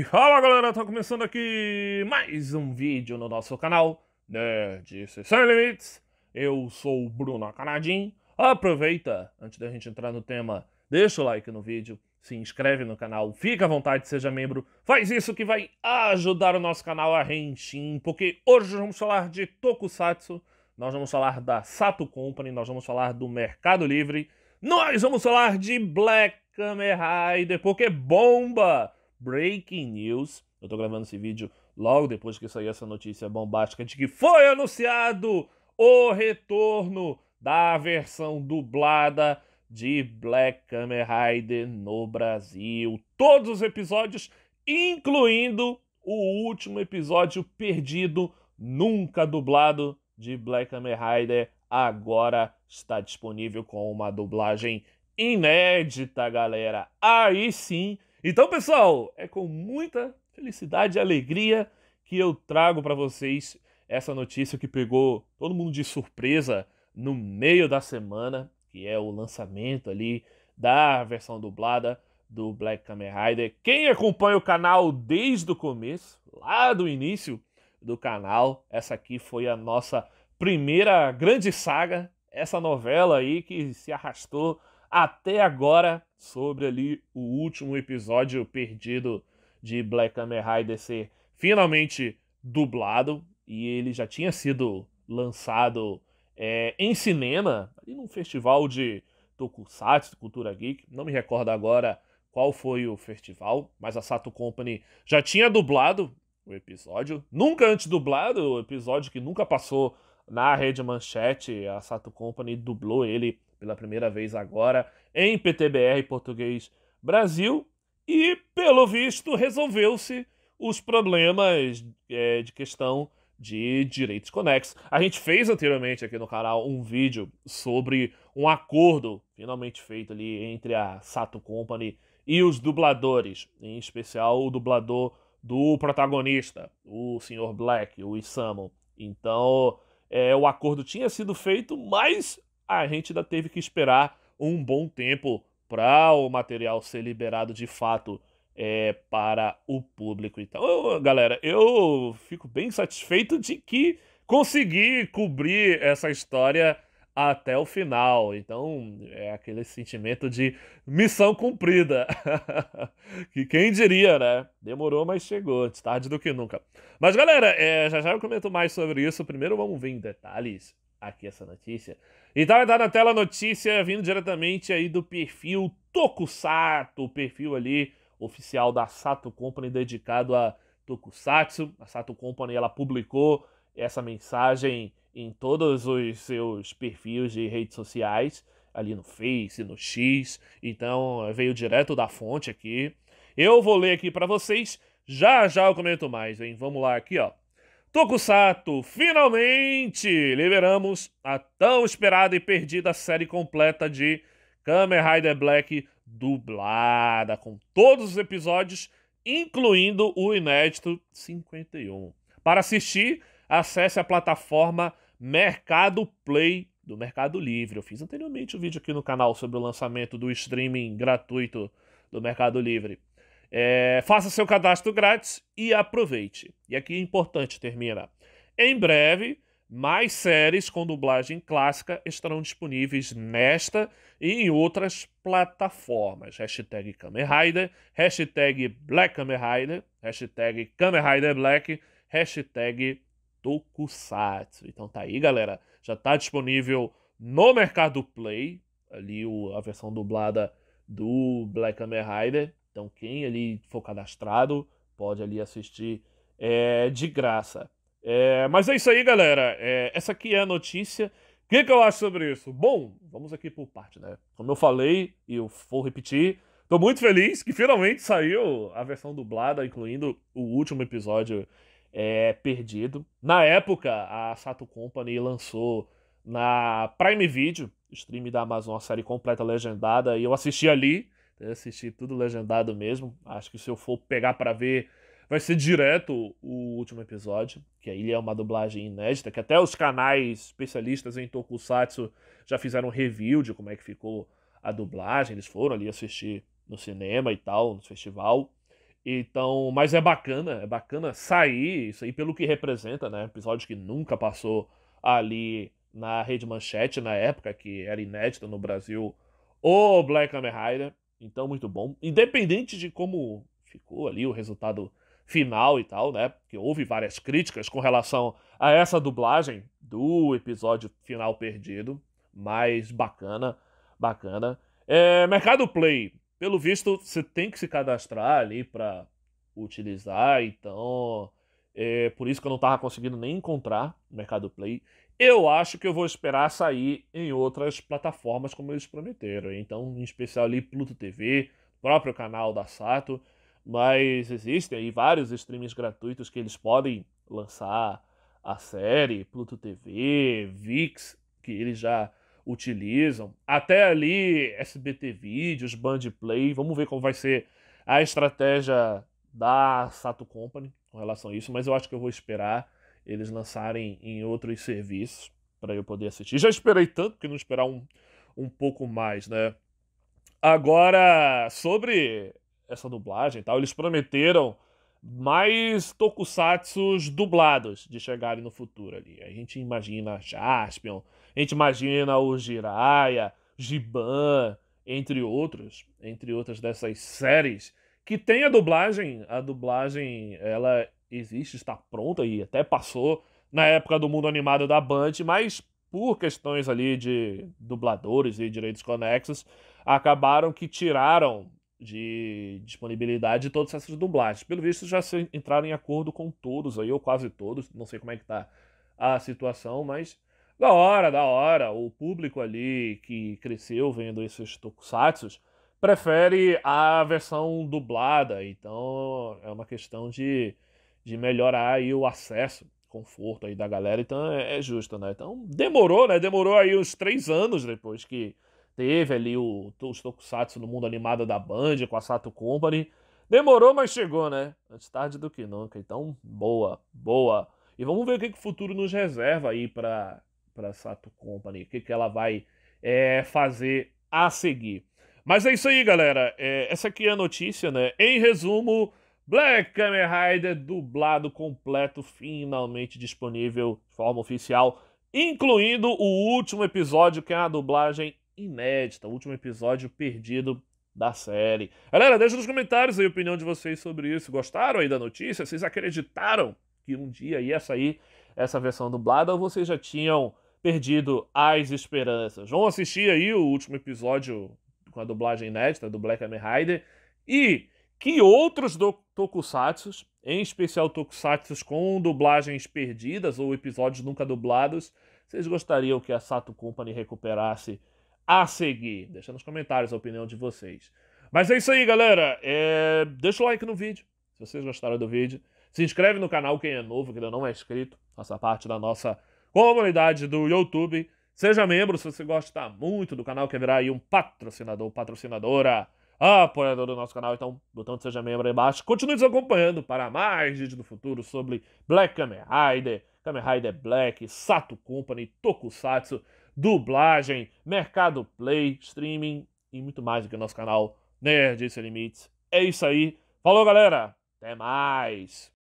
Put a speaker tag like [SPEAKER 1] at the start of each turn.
[SPEAKER 1] E fala galera, tá começando aqui mais um vídeo no nosso canal Nerdice né, Sem Limites Eu sou o Bruno Canadim Aproveita, antes da gente entrar no tema, deixa o like no vídeo Se inscreve no canal, fica à vontade, seja membro Faz isso que vai ajudar o nosso canal a Renshin Porque hoje vamos falar de Tokusatsu Nós vamos falar da Sato Company Nós vamos falar do Mercado Livre Nós vamos falar de Black Kamen Rider Porque bomba! breaking news. Eu estou gravando esse vídeo logo depois que saiu essa notícia bombástica de que foi anunciado o retorno da versão dublada de Black Kamen Rider no Brasil. Todos os episódios, incluindo o último episódio perdido, nunca dublado de Black Kamen Rider, agora está disponível com uma dublagem inédita, galera. Aí sim então, pessoal, é com muita felicidade e alegria que eu trago para vocês essa notícia que pegou todo mundo de surpresa no meio da semana, que é o lançamento ali da versão dublada do Black Kamen Rider. Quem acompanha o canal desde o começo, lá do início do canal, essa aqui foi a nossa primeira grande saga, essa novela aí que se arrastou até agora sobre ali o último episódio perdido de Black Hammer Rider ser finalmente dublado e ele já tinha sido lançado é, em cinema, ali num festival de tokusatsu, cultura geek, não me recordo agora qual foi o festival, mas a Sato Company já tinha dublado o episódio, nunca antes dublado, o episódio que nunca passou na Rede Manchete. A Sato Company dublou ele pela primeira vez agora em PTBR Português Brasil. E, pelo visto, resolveu-se os problemas é, de questão de direitos conexos. A gente fez anteriormente aqui no canal um vídeo sobre um acordo finalmente feito ali entre a Sato Company e os dubladores, em especial o dublador do protagonista, o Sr. Black, o Isamu. Então, é, o acordo tinha sido feito, mas a gente ainda teve que esperar um bom tempo para o material ser liberado de fato é, para o público. Então, galera, eu fico bem satisfeito de que consegui cobrir essa história até o final. Então é aquele sentimento de missão cumprida. que quem diria, né? Demorou, mas chegou, antes tarde do que nunca. Mas galera, é, já já eu comento mais sobre isso. Primeiro vamos ver em detalhes aqui essa notícia. Então tá na tela a notícia vindo diretamente aí do perfil Tokusato, o perfil ali oficial da Sato Company dedicado a Tokusatsu. A Sato Company ela publicou essa mensagem em todos os seus perfis de redes sociais, ali no Face, no X. Então eh, veio direto da fonte aqui. Eu vou ler aqui para vocês. Já já eu comento mais, hein? Vamos lá aqui, ó. Tokusato, finalmente liberamos a tão esperada e perdida série completa de Kamen Rider Black dublada, com todos os episódios, incluindo o inédito 51. Para assistir, acesse a plataforma Mercado Play do Mercado Livre. Eu fiz anteriormente um vídeo aqui no canal sobre o lançamento do streaming gratuito do Mercado Livre. É, faça seu cadastro grátis e aproveite. E aqui é importante terminar. Em breve, mais séries com dublagem clássica estarão disponíveis nesta e em outras plataformas. Hashtag Kamen hashtag Black Kamen hashtag Kamen Black, hashtag Tokusatsu. Então tá aí, galera. Já tá disponível no Mercado Play, ali o, a versão dublada do Black Hammer Rider. Então quem ali for cadastrado pode ali assistir é, de graça. É, mas é isso aí, galera. É, essa aqui é a notícia. O que, que, eu acho sobre isso? Bom, vamos aqui por parte, né? Como eu falei e eu vou repetir, tô muito feliz que finalmente saiu a versão dublada, incluindo o último episódio é, perdido. Na época, a Sato Company lançou na Prime Video, stream da Amazon, a série completa legendada, e eu assisti ali, assisti tudo legendado mesmo. Acho que se eu for pegar para ver, vai ser direto o último episódio, que aí é uma dublagem inédita, que até os canais especialistas em Tokusatsu já fizeram um review de como é que ficou a dublagem, eles foram ali assistir no cinema e tal, no festival. Então, mas é bacana, é bacana sair isso aí pelo que representa, né? Episódio que nunca passou ali na Rede Manchete na época, que era inédita no Brasil, o Black Hammer Rider. Então, muito bom. Independente de como ficou ali o resultado final e tal, né? Porque houve várias críticas com relação a essa dublagem do episódio final perdido. Mas bacana, bacana. É, Mercado Play, pelo visto, você tem que se cadastrar ali para utilizar, então é por isso que eu não tava conseguindo nem encontrar no Mercado Play. Eu acho que eu vou esperar sair em outras plataformas como eles prometeram, então em especial ali Pluto TV, próprio canal da Sato, mas existem aí vários streamings gratuitos que eles podem lançar a série, Pluto TV, VIX, que eles já utilizam. Até ali, SBT Vídeos, Band Play. Vamos ver como vai ser a estratégia da Sato Company com relação a isso, mas eu acho que eu vou esperar eles lançarem em outros serviços para eu poder assistir. Já esperei tanto que não esperar um, um pouco mais, né? Agora, sobre essa dublagem e tal, eles prometeram mais tokusatsus dublados de chegarem no futuro ali. A gente imagina Jaspion, a gente imagina o Jiraya, Giban, entre outros, entre outras dessas séries que tem a dublagem, a dublagem ela existe, está pronta e até passou na época do mundo animado da Band, mas por questões ali de dubladores e direitos conexos, acabaram que tiraram de disponibilidade todas essas dublagens. Pelo visto já entraram em acordo com todos aí, ou quase todos, não sei como é que tá a situação, mas da hora, da hora. O público ali que cresceu vendo esses tokusatsus prefere a versão dublada. Então é uma questão de, de melhorar aí o acesso, conforto aí da galera. Então é, é justo, né? Então demorou, né? Demorou aí uns três anos depois que teve ali o, os tokusatsu no mundo animado da Band com a Sato Company. Demorou, mas chegou, né? Antes tarde do que nunca. Então, boa, boa. E vamos ver o que, que o futuro nos reserva aí para para a Sato Company, o que, que ela vai é, fazer a seguir. Mas é isso aí, galera. É, essa aqui é a notícia, né? Em resumo, Black Kamen Rider dublado completo, finalmente disponível de forma oficial, incluindo o último episódio, que é a dublagem inédita, o último episódio perdido da série. Galera, deixa nos comentários aí a opinião de vocês sobre isso. Gostaram aí da notícia? Vocês acreditaram que um dia ia sair essa versão dublada ou vocês já tinham perdido as esperanças. Vão assistir aí o último episódio com a dublagem inédita do Black Hammer Rider e que outros do tokusatsus, em especial tokusatsus com dublagens perdidas ou episódios nunca dublados, vocês gostariam que a Sato Company recuperasse a seguir? Deixa nos comentários a opinião de vocês. Mas é isso aí, galera. É... Deixa o like no vídeo, se vocês gostaram do vídeo. Se inscreve no canal quem é novo, que ainda não é inscrito. Faça parte da nossa comunidade do YouTube. Seja membro se você gosta muito do canal, quer virar aí um patrocinador, patrocinadora, apoiador do nosso canal. Então, botão de seja membro aí embaixo. Continue nos acompanhando para mais vídeos do futuro sobre Black Kamen Rider, Kamen Rider Black, Sato Company, Tokusatsu, dublagem, mercado play, streaming e muito mais aqui no nosso canal Nerd Sem Limites. É isso aí. Falou, galera. Até mais.